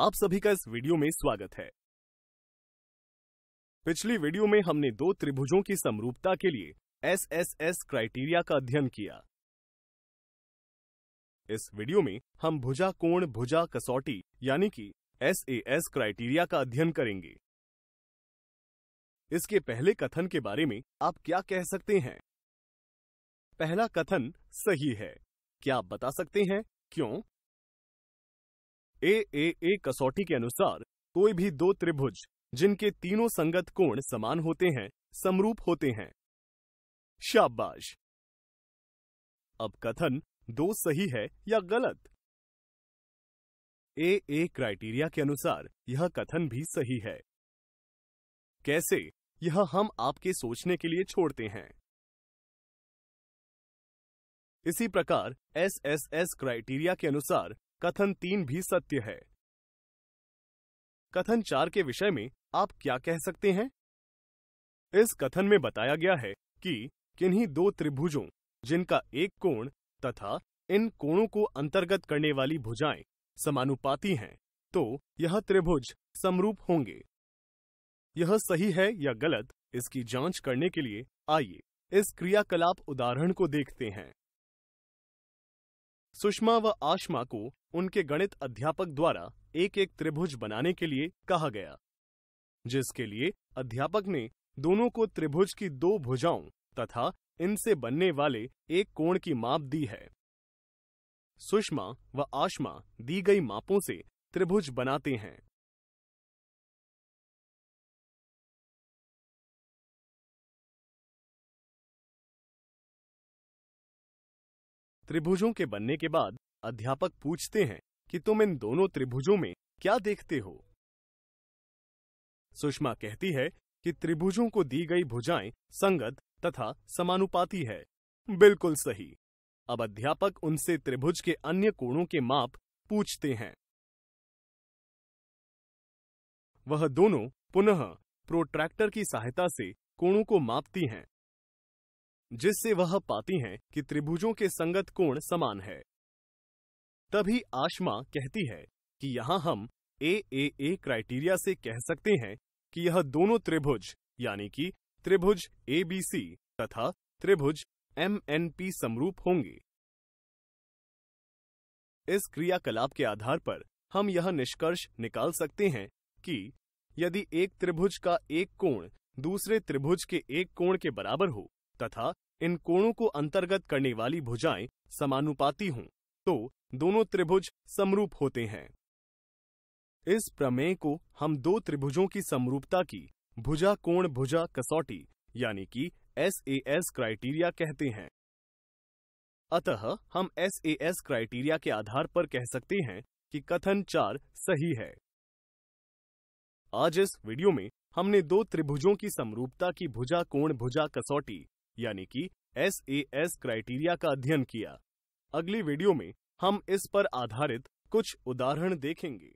आप सभी का इस वीडियो में स्वागत है पिछली वीडियो में हमने दो त्रिभुजों की समरूपता के लिए एस एस एस क्राइटेरिया का अध्ययन किया इस वीडियो में हम भुजा कोण भुजा कसौटी यानी कि एस ए एस क्राइटेरिया का अध्ययन करेंगे इसके पहले कथन के बारे में आप क्या कह सकते हैं पहला कथन सही है क्या आप बता सकते हैं क्यों ए ए ए कसौटी के अनुसार कोई भी दो त्रिभुज जिनके तीनों संगत कोण समान होते हैं समरूप होते हैं शाबाश अब कथन दो सही है या गलत ए ए क्राइटेरिया के अनुसार यह कथन भी सही है कैसे यह हम आपके सोचने के लिए छोड़ते हैं इसी प्रकार एस एस एस क्राइटेरिया के अनुसार कथन तीन भी सत्य है कथन चार के विषय में आप क्या कह सकते हैं इस कथन में बताया गया है कि किन्हीं दो त्रिभुजों जिनका एक कोण तथा इन कोणों को अंतर्गत करने वाली भुजाएं समानुपाती हैं तो यह त्रिभुज समरूप होंगे यह सही है या गलत इसकी जांच करने के लिए आइए इस क्रियाकलाप उदाहरण को देखते हैं सुषमा व आशमा को उनके गणित अध्यापक द्वारा एक एक त्रिभुज बनाने के लिए कहा गया जिसके लिए अध्यापक ने दोनों को त्रिभुज की दो भुजाओं तथा इनसे बनने वाले एक कोण की माप दी है सुषमा व आशमा दी गई मापों से त्रिभुज बनाते हैं त्रिभुजों के बनने के बाद अध्यापक पूछते हैं कि तुम इन दोनों त्रिभुजों में क्या देखते हो सुषमा कहती है कि त्रिभुजों को दी गई भुजाएं संगत तथा समानुपाती है बिल्कुल सही अब अध्यापक उनसे त्रिभुज के अन्य कोणों के माप पूछते हैं वह दोनों पुनः प्रोट्रैक्टर की सहायता से कोणों को मापती हैं जिससे वह पाती हैं कि त्रिभुजों के संगत कोण समान है तभी आशमा कहती है कि यहां हम ए ए ए क्राइटेरिया से कह सकते हैं कि यह दोनों त्रिभुज यानी कि त्रिभुज ए बी सी तथा त्रिभुज एम एन पी समरूप होंगे इस क्रियाकलाप के आधार पर हम यह निष्कर्ष निकाल सकते हैं कि यदि एक त्रिभुज का एक कोण दूसरे त्रिभुज के एक कोण के बराबर हो तथा इन कोणों को अंतर्गत करने वाली भुजाएं समानुपाती हों तो दोनों त्रिभुज समरूप होते हैं इस प्रमेय को हम दो त्रिभुजों की समरूपता की भुजा कोण भुजा कसौटी यानी कि एस ए एस क्राइटेरिया कहते हैं अतः हम एस ए एस क्राइटेरिया के आधार पर कह सकते हैं कि कथन चार सही है आज इस वीडियो में हमने दो त्रिभुजों की समरूपता की भुजा कोण भुजा कसौटी यानी कि एस ए एस क्राइटेरिया का अध्ययन किया अगली वीडियो में हम इस पर आधारित कुछ उदाहरण देखेंगे